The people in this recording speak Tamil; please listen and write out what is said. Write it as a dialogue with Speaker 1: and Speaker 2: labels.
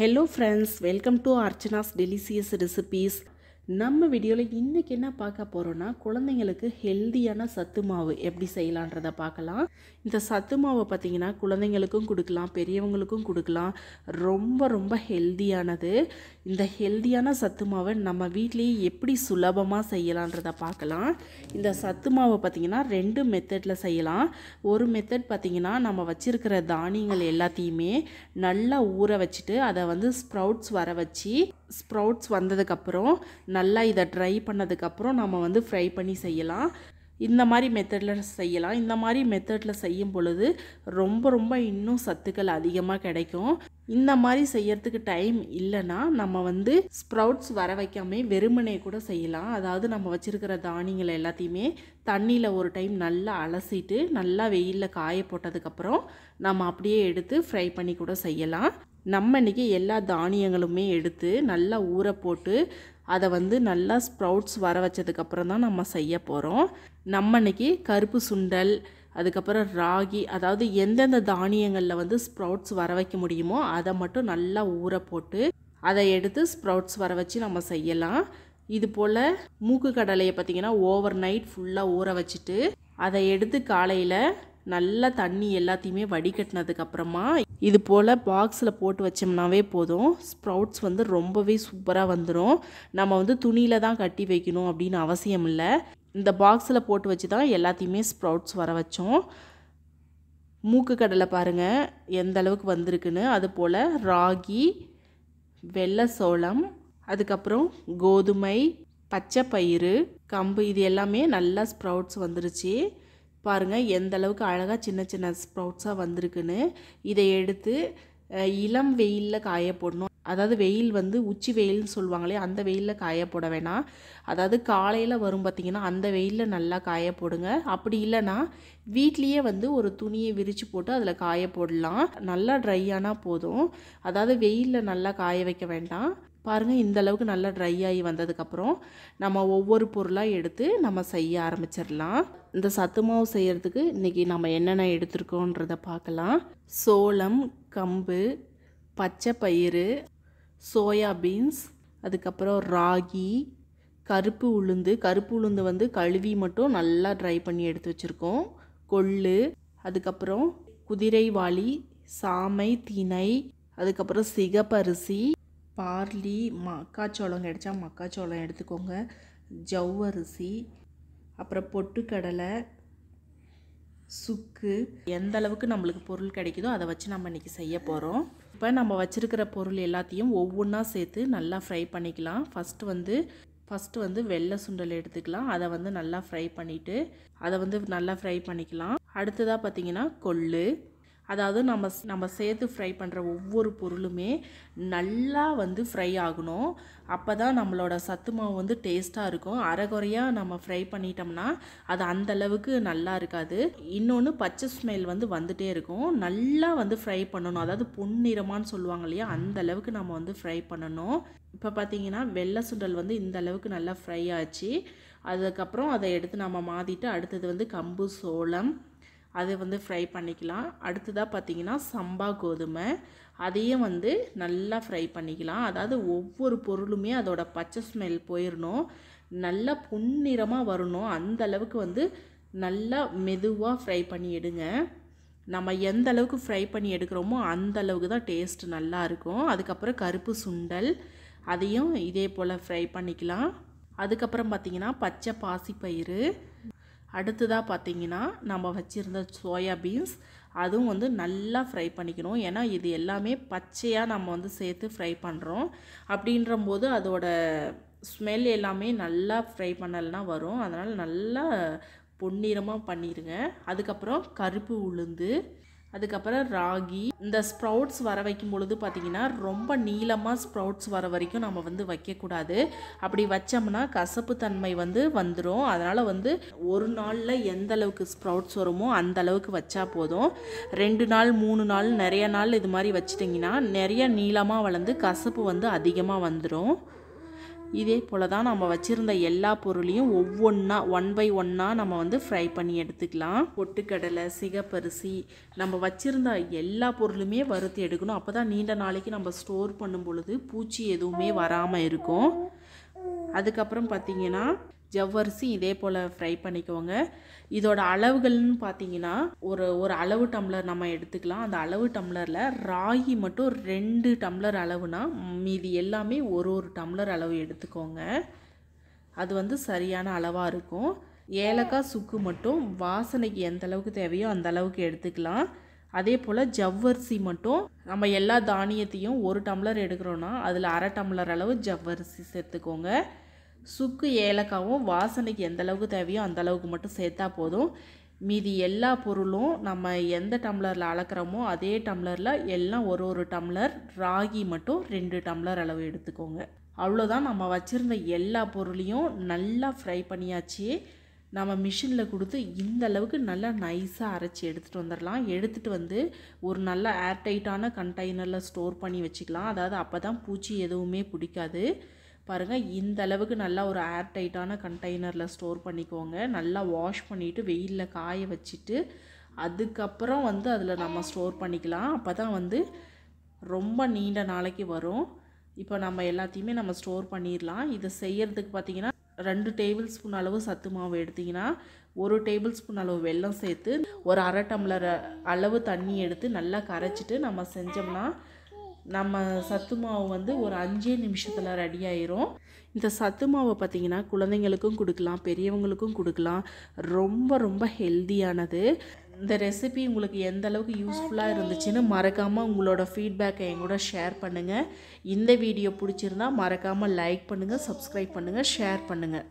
Speaker 1: Hello friends, welcome to Archana's Delicious Recipes. நம்ம வீடியோவில் இன்றைக்கி என்ன பார்க்க போகிறோன்னா குழந்தைங்களுக்கு ஹெல்தியான சத்து மாவு எப்படி செய்யலான்றதை பார்க்கலாம் இந்த சத்து மாவை பார்த்திங்கன்னா குழந்தைங்களுக்கும் கொடுக்கலாம் பெரியவங்களுக்கும் கொடுக்கலாம் ரொம்ப ரொம்ப ஹெல்தியானது இந்த ஹெல்தியான சத்து மாவை நம்ம வீட்லேயே எப்படி சுலபமாக செய்யலான்றதை பார்க்கலாம் இந்த சத்து மாவை பார்த்திங்கன்னா ரெண்டு மெத்தடில் செய்யலாம் ஒரு மெத்தட் பார்த்திங்கன்னா நம்ம வச்சுருக்கிற தானியங்கள் எல்லாத்தையுமே நல்லா ஊற வச்சுட்டு அதை வந்து ஸ்ப்ரவுட்ஸ் வர வச்சு ஸ்ப்ரவுட்ஸ் வந்ததுக்கப்புறம் நல்லா இதை ட்ரை பண்ணதுக்கப்புறம் நம்ம வந்து ஃப்ரை பண்ணி செய்யலாம் இந்த மாதிரி மெத்தடில் செய்யலாம் இந்த மாதிரி மெத்தடில் செய்யும் பொழுது ரொம்ப ரொம்ப இன்னும் சத்துக்கள் அதிகமாக கிடைக்கும் இந்த மாதிரி செய்யறதுக்கு டைம் இல்லைன்னா நம்ம வந்து ஸ்ப்ரவுட்ஸ் வர வைக்காமே வெறுமனே கூட செய்யலாம் அதாவது நம்ம வச்சுருக்கிற தானியங்களை எல்லாத்தையுமே தண்ணியில் ஒரு டைம் நல்லா அலசிட்டு நல்லா வெயிலில் காய போட்டதுக்கப்புறம் நம்ம அப்படியே எடுத்து ஃப்ரை பண்ணி கூட செய்யலாம் நம்ம இன்றைக்கி எல்லா தானியங்களுமே எடுத்து நல்லா ஊற போட்டு அதை வந்து நல்லா ஸ்ப்ரவுட்ஸ் வர வச்சதுக்கப்புறம் தான் நம்ம செய்ய போகிறோம் நம்ம இன்றைக்கி கருப்பு சுண்டல் அதுக்கப்புறம் ராகி அதாவது எந்தெந்த தானியங்களில் வந்து ஸ்ப்ரவுட்ஸ் வர வைக்க முடியுமோ அதை மட்டும் நல்லா ஊற போட்டு அதை எடுத்து ஸ்ப்ரவுட்ஸ் வர வச்சு நம்ம செய்யலாம் இது போல் மூக்கு கடலையை பார்த்திங்கன்னா ஓவர் நைட் ஃபுல்லாக ஊற வச்சுட்டு அதை எடுத்து காலையில் நல்லா தண்ணி எல்லாத்தையுமே வடிகட்டினதுக்கப்புறமா இது போல் பாக்ஸில் போட்டு வச்சோம்னாவே போதும் ஸ்ப்ரவுட்ஸ் வந்து ரொம்பவே சூப்பராக வந்துடும் நம்ம வந்து துணியில் தான் கட்டி வைக்கணும் அப்படின்னு அவசியம் இல்லை இந்த பாக்ஸில் போட்டு வச்சு தான் எல்லாத்தையுமே ஸ்ப்ரவுட்ஸ் வர வச்சோம் மூக்கு கடலை பாருங்கள் எந்த அளவுக்கு வந்திருக்குன்னு அது போல் ராகி வெள்ளை சோளம் அதுக்கப்புறம் கோதுமை பச்சை பயிறு கம்பு இது எல்லாமே நல்லா ஸ்ப்ரவுட்ஸ் வந்துருச்சு பாருங்கள் எந்த அளவுக்கு அழகாக சின்ன சின்ன ஸ்ப்ரவுட்ஸாக வந்திருக்குன்னு இதை எடுத்து இளம் வெயிலில் காய போடணும் அதாவது வெயில் வந்து உச்சி வெயில்னு சொல்லுவாங்களே அந்த வெயிலில் காய போட வேணாம் அதாவது காலையில் வரும் பார்த்திங்கன்னா அந்த வெயிலில் நல்லா காய போடுங்க அப்படி இல்லைன்னா வீட்லேயே வந்து ஒரு துணியை விரித்து போட்டு அதில் காய போடலாம் நல்லா ட்ரை ஆனால் போதும் அதாவது வெயிலில் நல்லா காய வைக்க வேண்டாம் பாருங்கள் இந்த அளவுக்கு நல்லா ட்ரை ஆகி வந்ததுக்கப்புறம் நம்ம ஒவ்வொரு பொருளாக எடுத்து நம்ம செய்ய ஆரம்பிச்சிடலாம் இந்த சத்து மாவு செய்கிறதுக்கு இன்றைக்கி நம்ம என்னென்ன எடுத்துருக்கோன்றத பார்க்கலாம் சோளம் கம்பு பச்சை பயிறு சோயா பீன்ஸ் அதுக்கப்புறம் ராகி கருப்பு உளுந்து கருப்பு உளுந்து வந்து கழுவி மட்டும் நல்லா ட்ரை பண்ணி எடுத்து வச்சுருக்கோம் கொள்ளு அதுக்கப்புறம் குதிரைவாளி சாமை திணை அதுக்கப்புறம் சிகப்பரிசி பார்லி மக்காச்சோளம் கிடச்சா மக்காச்சோளம் எடுத்துக்கோங்க ஜவ்வரிசி அப்புறம் பொட்டுக்கடலை சுக்கு எந்த அளவுக்கு நம்மளுக்கு பொருள் கிடைக்குதோ அதை வச்சு நம்ம இன்றைக்கி செய்ய போகிறோம் இப்போ நம்ம வச்சுருக்கிற பொருள் எல்லாத்தையும் ஒவ்வொன்றா சேர்த்து நல்லா ஃப்ரை பண்ணிக்கலாம் ஃபஸ்ட்டு வந்து ஃபஸ்ட்டு வந்து வெள்ளை சுண்டல் எடுத்துக்கலாம் அதை வந்து நல்லா ஃப்ரை பண்ணிவிட்டு அதை வந்து நல்லா ஃப்ரை பண்ணிக்கலாம் அடுத்ததாக பார்த்திங்கன்னா கொள்ளு அதாவது நம்ம நம்ம சேர்த்து ஃப்ரை பண்ணுற ஒவ்வொரு பொருளுமே நல்லா வந்து ஃப்ரை ஆகணும் அப்போ தான் நம்மளோட சத்து மாவு வந்து டேஸ்ட்டாக இருக்கும் அரைகுறையாக நம்ம ஃப்ரை பண்ணிட்டோம்னா அது அந்தளவுக்கு நல்லா இருக்காது இன்னொன்று பச்சை ஸ்மெல் வந்து வந்துகிட்டே இருக்கும் நல்லா வந்து ஃப்ரை பண்ணணும் அதாவது பொன்னிறமானு சொல்லுவாங்க இல்லையா அந்தளவுக்கு நம்ம வந்து ஃப்ரை பண்ணணும் இப்போ பார்த்தீங்கன்னா வெள்ளை சுண்டல் வந்து இந்த அளவுக்கு நல்லா ஃப்ரை ஆச்சு அதுக்கப்புறம் அதை எடுத்து நம்ம மாற்றிட்டு அடுத்தது வந்து கம்பு சோளம் அது வந்து ஃப்ரை பண்ணிக்கலாம் அடுத்ததாக பார்த்திங்கன்னா சம்பா கோதுமை அதையும் வந்து நல்லா ஃப்ரை பண்ணிக்கலாம் அதாவது ஒவ்வொரு பொருளுமே அதோட பச்சை ஸ்மெல் போயிடணும் நல்லா பொன்னிறமாக வரணும் அந்த அளவுக்கு வந்து நல்லா மெதுவாக ஃப்ரை பண்ணி எடுங்க நம்ம எந்த அளவுக்கு ஃப்ரை பண்ணி எடுக்கிறோமோ அந்த அளவுக்கு தான் டேஸ்ட் நல்லா இருக்கும் அதுக்கப்புறம் கருப்பு சுண்டல் அதையும் இதே போல் ஃப்ரை பண்ணிக்கலாம் அதுக்கப்புறம் பார்த்திங்கன்னா பச்சை பாசிப்பயிறு அடுத்ததாக பார்த்தீங்கன்னா நம்ம வச்சுருந்த சோயா பீன்ஸ் அதுவும் வந்து நல்லா ஃப்ரை பண்ணிக்கணும் ஏன்னா இது எல்லாமே பச்சையாக நம்ம வந்து சேர்த்து ஃப்ரை பண்ணுறோம் அப்படின்றம்போது அதோட ஸ்மெல் எல்லாமே நல்லா ஃப்ரை பண்ணலைன்னா வரும் அதனால் நல்லா பொன்னிறமாக பண்ணிடுங்க அதுக்கப்புறம் கருப்பு உளுந்து அதுக்கப்புறம் ராகி இந்த ஸ்ப்ரவுட்ஸ் வர வைக்கும் பொழுது பார்த்திங்கன்னா ரொம்ப நீளமாக ஸ்ப்ரவுட்ஸ் வர வரைக்கும் நம்ம வந்து வைக்கக்கூடாது அப்படி வச்சோம்னா கசப்பு தன்மை வந்து வந்துடும் அதனால் வந்து ஒரு நாளில் எந்த அளவுக்கு ஸ்ப்ரவுட்ஸ் வருமோ அந்த அளவுக்கு வச்சா போதும் ரெண்டு நாள் மூணு நாள் நிறைய நாள் இது மாதிரி வச்சிட்டிங்கன்னா நிறைய நீளமாக வளர்ந்து கசப்பு வந்து அதிகமாக வந்துடும் இதே போல் தான் நம்ம வச்சுருந்த எல்லா பொருளையும் ஒவ்வொன்றா ஒன் பை ஒன்னாக நம்ம வந்து ஃப்ரை பண்ணி எடுத்துக்கலாம் பொட்டுக்கடலை சிகப்பரிசி நம்ம வச்சுருந்த எல்லா பொருளுமே வறுத்து எடுக்கணும் அப்போ தான் நீண்ட நாளைக்கு நம்ம ஸ்டோர் பண்ணும் பொழுது பூச்சி எதுவுமே வராமல் இருக்கும் அதுக்கப்புறம் பார்த்திங்கன்னா ஜவ்வரிசி இதே போல் ஃப்ரை பண்ணிக்கோங்க இதோட அளவுகள்னு பார்த்தீங்கன்னா ஒரு ஒரு அளவு டம்ளர் நம்ம எடுத்துக்கலாம் அந்த அளவு டம்ளரில் ராகி மட்டும் ரெண்டு டம்ளர் அளவுனா மீதி எல்லாமே ஒரு ஒரு டம்ளர் அளவு எடுத்துக்கோங்க அது வந்து சரியான அளவாக இருக்கும் ஏலக்காய் சுக்கு மட்டும் வாசனைக்கு எந்த அளவுக்கு தேவையோ அந்த அளவுக்கு எடுத்துக்கலாம் அதே போல் ஜவ்வரிசி மட்டும் நம்ம எல்லா தானியத்தையும் ஒரு டம்ளர் எடுக்கிறோன்னா அதில் அரை டம்ளர் அளவு ஜவ்வரிசி சேர்த்துக்கோங்க சுக்கு ஏலக்காவும் வாசனைக்கு எந்த அளவுக்கு தேவையோ அந்த அளவுக்கு மட்டும் சேர்த்தா போதும் மீதி எல்லா பொருளும் நம்ம எந்த டம்ளரில் அளக்கிறோமோ அதே டம்ளரில் எல்லாம் ஒரு ஒரு டம்ளர் ராகி மட்டும் ரெண்டு டம்ளர் அளவு எடுத்துக்கோங்க அவ்வளோதான் நம்ம வச்சுருந்த எல்லா பொருளையும் நல்லா ஃப்ரை பண்ணியாச்சு நம்ம மிஷினில் கொடுத்து இந்த அளவுக்கு நல்லா நைஸாக அரைச்சி எடுத்துகிட்டு வந்துடலாம் எடுத்துகிட்டு வந்து ஒரு நல்ல ஏர்டைட்டான கண்டெய்னரில் ஸ்டோர் பண்ணி வச்சுக்கலாம் அதாவது அப்போ தான் பூச்சி எதுவுமே பிடிக்காது பாருங்கள் இந்த அளவுக்கு நல்லா ஒரு ஏர் டைட்டான கண்டெய்னரில் ஸ்டோர் பண்ணிக்கோங்க நல்லா வாஷ் பண்ணிவிட்டு வெயிலில் காய வச்சுட்டு அதுக்கப்புறம் வந்து அதில் நம்ம ஸ்டோர் பண்ணிக்கலாம் அப்போ தான் வந்து ரொம்ப நீண்ட நாளைக்கு வரும் இப்போ நம்ம எல்லாத்தையுமே நம்ம ஸ்டோர் பண்ணிடலாம் இதை செய்கிறதுக்கு பார்த்திங்கன்னா ரெண்டு டேபிள் ஸ்பூன் அளவு சத்து மாவு எடுத்திங்கன்னா ஒரு டேபிள் ஸ்பூன் அளவு வெல்லம் சேர்த்து ஒரு அரை டம்ளர் அளவு தண்ணி எடுத்து நல்லா கரைச்சிட்டு நம்ம செஞ்சோம்னா நம்ம சத்து மாவு வந்து ஒரு அஞ்சே நிமிஷத்தில் ரெடி ஆயிரும் இந்த சத்து மாவை பார்த்திங்கன்னா குழந்தைங்களுக்கும் கொடுக்கலாம் பெரியவங்களுக்கும் கொடுக்கலாம் ரொம்ப ரொம்ப ஹெல்த்தியானது இந்த ரெசிபி உங்களுக்கு எந்த அளவுக்கு யூஸ்ஃபுல்லாக இருந்துச்சுன்னு மறக்காமல் உங்களோட ஃபீட்பேக்கை என் கூட ஷேர் பண்ணுங்கள் இந்த வீடியோ பிடிச்சிருந்தால் மறக்காமல் லைக் பண்ணுங்கள் சப்ஸ்கிரைப் பண்ணுங்கள் ஷேர் பண்ணுங்கள்